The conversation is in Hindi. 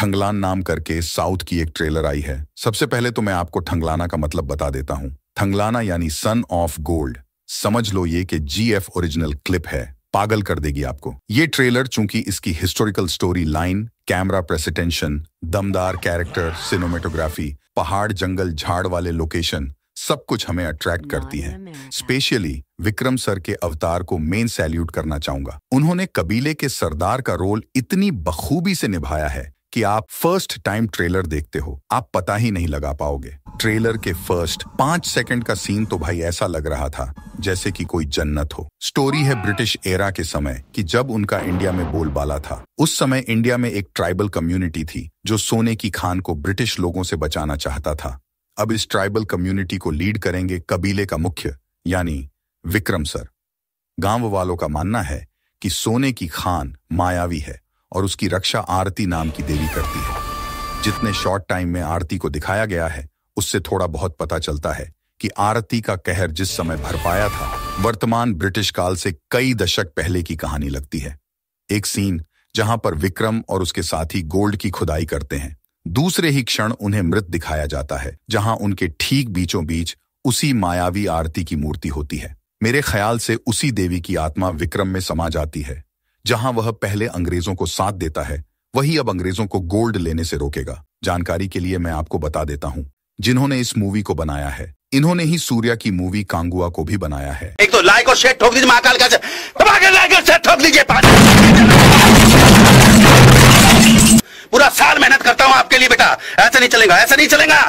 ठंगलान नाम करके साउथ की एक ट्रेलर आई है सबसे पहले तो मैं आपको ठंगलाना का मतलब बता देता हूँ ठंगलाना यानी सन ऑफ गोल्ड समझ लो ये कि जीएफ ओरिजिनल क्लिप है पागल कर देगी आपको ये ट्रेलर चूंकि इसकी historical story line camera presentation दमदार कैरेक्टर सिनेमेटोग्राफी पहाड़ जंगल झाड़ वाले लोकेशन सब कुछ हमें अट्रैक्ट करती है स्पेशली विक्रम सर के अवतार को मेन सैल्यूट करना चाहूंगा उन्होंने कबीले के सरदार का रोल इतनी बखूबी से निभाया है कि आप फर्स्ट टाइम ट्रेलर देखते हो आप पता ही नहीं लगा पाओगे ट्रेलर के फर्स्ट पांच सेकंड का सीन तो भाई ऐसा लग रहा था जैसे कि कोई जन्नत हो स्टोरी है ब्रिटिश एरा के समय कि जब उनका इंडिया में बोलबाला था उस समय इंडिया में एक ट्राइबल कम्युनिटी थी जो सोने की खान को ब्रिटिश लोगों से बचाना चाहता था अब इस ट्राइबल कम्युनिटी को लीड करेंगे कबीले का मुख्य यानी विक्रम सर गांव वालों का मानना है कि सोने की खान मायावी है और उसकी रक्षा आरती नाम की देवी करती है जितने शॉर्ट टाइम में आरती को दिखाया गया है उससे थोड़ा बहुत पता चलता है कि आरती का कहर जिस समय भर पाया था वर्तमान ब्रिटिश काल से कई दशक पहले की कहानी लगती है एक सीन जहां पर विक्रम और उसके साथी गोल्ड की खुदाई करते हैं दूसरे ही क्षण उन्हें मृत दिखाया जाता है जहां उनके ठीक बीचों बीच उसी मायावी आरती की मूर्ति होती है मेरे ख्याल से उसी देवी की आत्मा विक्रम में समा जाती है जहां वह पहले अंग्रेजों को साथ देता है वही अब अंग्रेजों को गोल्ड लेने से रोकेगा जानकारी के लिए मैं आपको बता देता हूँ जिन्होंने इस मूवी को बनाया है इन्होंने ही सूर्या की मूवी कांगुआ को भी बनाया है एक तो लाइक और शेयर ठोक दीजिए महाकाल का लाइक और शेयर ठोक दीजिए पूरा साल मेहनत करता हूँ आपके लिए बेटा ऐसा नहीं चलेगा ऐसा नहीं चलेगा